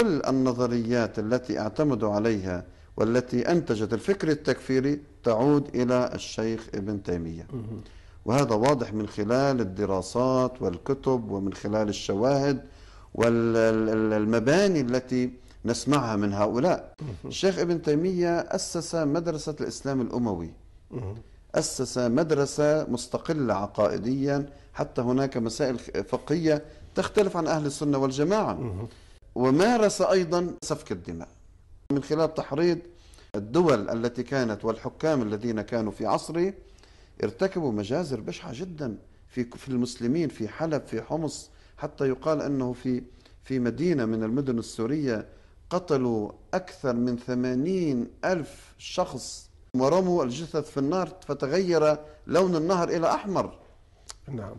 كل النظريات التي اعتمدوا عليها والتي أنتجت الفكر التكفيري تعود إلى الشيخ ابن تيمية وهذا واضح من خلال الدراسات والكتب ومن خلال الشواهد والمباني التي نسمعها من هؤلاء الشيخ ابن تيمية أسس مدرسة الإسلام الأموي أسس مدرسة مستقلة عقائديا حتى هناك مسائل فقهية تختلف عن أهل السنة والجماعة ومارس أيضا سفك الدماء من خلال تحريض الدول التي كانت والحكام الذين كانوا في عصره ارتكبوا مجازر بشعة جدا في في المسلمين في حلب في حمص حتى يقال أنه في في مدينة من المدن السورية قتلوا أكثر من ثمانين ألف شخص ورموا الجثث في النار فتغير لون النهر إلى أحمر نعم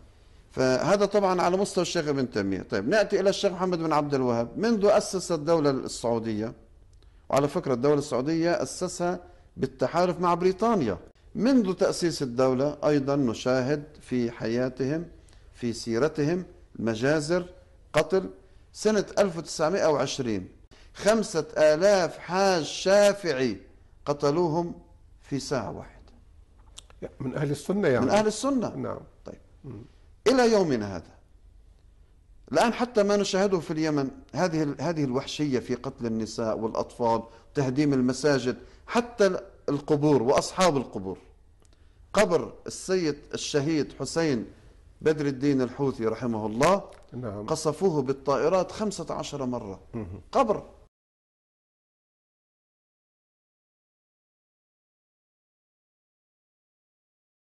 فهذا طبعا على مستوى الشيخ ابن تيمية طيب نأتي إلى الشيخ محمد بن عبد الوهاب منذ أسس الدولة السعودية وعلى فكرة الدولة السعودية أسسها بالتحالف مع بريطانيا منذ تأسيس الدولة أيضا نشاهد في حياتهم في سيرتهم مجازر قتل سنة 1920 خمسة آلاف حاج شافعي قتلوهم في ساعة واحدة من أهل السنة يعني من أهل السنة نعم طيب إلى يومنا هذا الآن حتى ما نشاهده في اليمن هذه هذه الوحشية في قتل النساء والأطفال تهديم المساجد حتى القبور وأصحاب القبور قبر السيد الشهيد حسين بدر الدين الحوثي رحمه الله نعم. قصفوه بالطائرات 15 مرة قبر